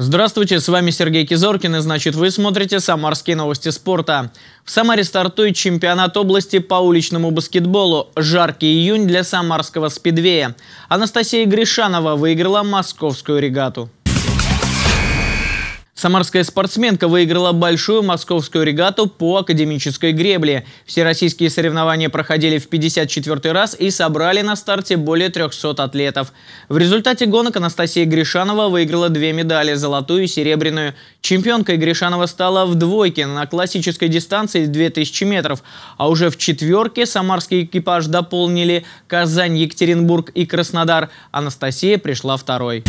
Здравствуйте, с вами Сергей Кизоркин и значит вы смотрите «Самарские новости спорта». В Самаре стартует чемпионат области по уличному баскетболу. Жаркий июнь для самарского спидвея. Анастасия Гришанова выиграла московскую регату. Самарская спортсменка выиграла большую московскую регату по академической гребле. Всероссийские соревнования проходили в 54 раз и собрали на старте более 300 атлетов. В результате гонок Анастасия Гришанова выиграла две медали – золотую и серебряную. Чемпионкой Гришанова стала в двойке на классической дистанции 2000 метров. А уже в четверке самарский экипаж дополнили Казань, Екатеринбург и Краснодар. Анастасия пришла второй.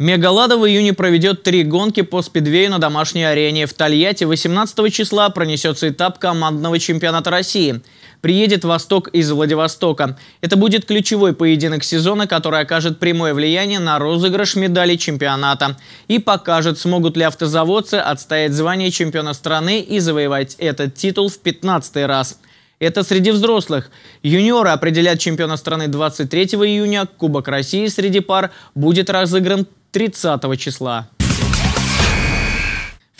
Мегалада в июне проведет три гонки по спидвею на домашней арене. В Тольятти 18 числа пронесется этап командного чемпионата России. Приедет «Восток» из Владивостока. Это будет ключевой поединок сезона, который окажет прямое влияние на розыгрыш медалей чемпионата. И покажет, смогут ли автозаводцы отстоять звание чемпиона страны и завоевать этот титул в 15 раз. Это среди взрослых. Юниоры определят чемпиона страны 23 июня. Кубок России среди пар будет разыгран 30 числа.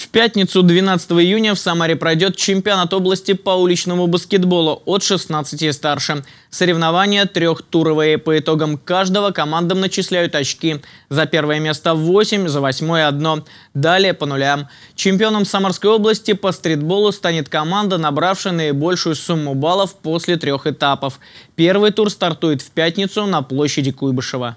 В пятницу 12 июня в Самаре пройдет чемпионат области по уличному баскетболу от 16 и старше. Соревнования трехтуровые. По итогам каждого командам начисляют очки. За первое место 8, за восьмое – 1. Далее по нулям. Чемпионом Самарской области по стритболу станет команда, набравшая наибольшую сумму баллов после трех этапов. Первый тур стартует в пятницу на площади Куйбышева.